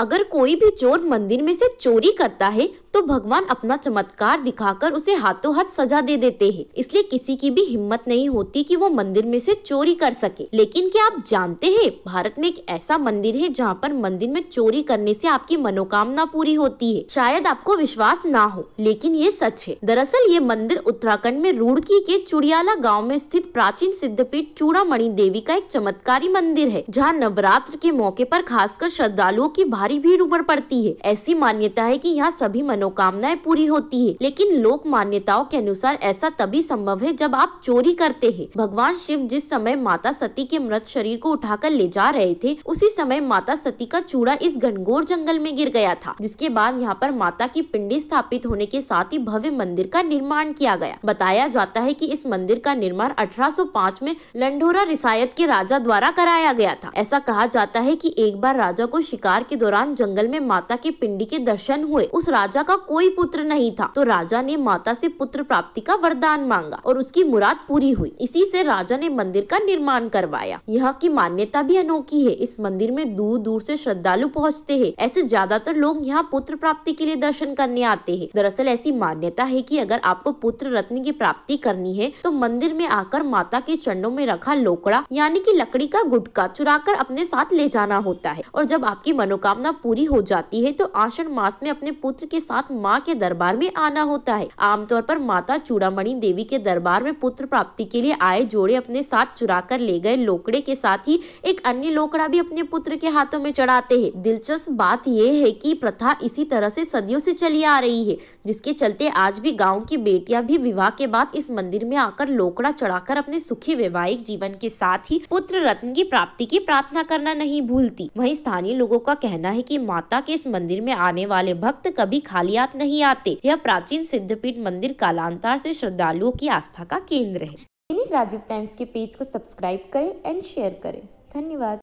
अगर कोई भी चोर मंदिर में से चोरी करता है तो भगवान अपना चमत्कार दिखाकर उसे हाथों हाथ सजा दे देते हैं इसलिए किसी की भी हिम्मत नहीं होती कि वो मंदिर में से चोरी कर सके लेकिन क्या आप जानते हैं भारत में एक ऐसा मंदिर है जहाँ पर मंदिर में चोरी करने से आपकी मनोकामना पूरी होती है शायद आपको विश्वास ना हो लेकिन ये सच है दरअसल ये मंदिर उत्तराखंड में रुड़की के चुड़ियाला गाँव में स्थित प्राचीन सिद्धपीठ चूड़ामणि देवी का एक चमत्कारी मंदिर है जहाँ नवरात्र के मौके पर खासकर श्रद्धालुओं की भारी भीड़ उमड़ पड़ती है ऐसी मान्यता है कि यहाँ सभी मनोकामनाएं पूरी होती है लेकिन लोक मान्यताओं के अनुसार ऐसा तभी संभव है जब आप चोरी करते हैं भगवान शिव जिस समय माता सती के मृत शरीर को उठाकर ले जा रहे थे उसी समय माता सती का चूड़ा इस घनघोर जंगल में गिर गया था जिसके बाद यहाँ पर माता की पिंडी स्थापित होने के साथ ही भव्य मंदिर का निर्माण किया गया बताया जाता है की इस मंदिर का निर्माण अठारह में लंडोरा रिसायत के राजा द्वारा कराया गया था ऐसा कहा जाता है की एक बार राजा को शिकार के दौरान जंगल में माता के पिंडी के दर्शन हुए उस राजा का कोई पुत्र नहीं था तो राजा ने माता से पुत्र प्राप्ति का वरदान मांगा और उसकी मुराद पूरी हुई इसी से राजा ने मंदिर का निर्माण करवाया यहाँ की मान्यता भी अनोखी है इस मंदिर में दूर दूर से श्रद्धालु पहुँचते है ऐसे ज्यादातर लोग यहाँ पुत्र प्राप्ति के लिए दर्शन करने आते हैं दरअसल ऐसी मान्यता है की अगर आपको पुत्र रत्न की प्राप्ति करनी है तो मंदिर में आकर माता के चरणों में रखा लोकड़ा यानी की लकड़ी का गुटका चुरा कर अपने साथ ले जाना होता है और जब आपकी मनोकामना पूरी हो जाती है तो आषण मास में अपने पुत्र के साथ साथ माँ के दरबार में आना होता है आमतौर पर माता चूड़ामणि देवी के दरबार में पुत्र प्राप्ति के लिए आए जोड़े अपने साथ चुरा कर ले गए लोकड़े के साथ ही एक अन्य लोकड़ा भी अपने पुत्र के हाथों में चढ़ाते हैं दिलचस्प बात यह है की प्रथा इसी तरह से सदियों से चली आ रही है जिसके चलते आज भी गाँव की बेटियां भी विवाह के बाद इस मंदिर में आकर लोकड़ा चढ़ाकर अपने सुखी वैवाहिक जीवन के साथ ही पुत्र रत्न की प्राप्ति की प्रार्थना करना नहीं भूलती वही स्थानीय लोगों का कहना है की माता के इस मंदिर में आने वाले भक्त कभी खाली जालियात नहीं आते यह प्राचीन सिद्धपीठ मंदिर कालांतर से श्रद्धालुओं की आस्था का केंद्र है दैनिक राजीव टाइम्स के पेज को सब्सक्राइब करें एंड शेयर करें धन्यवाद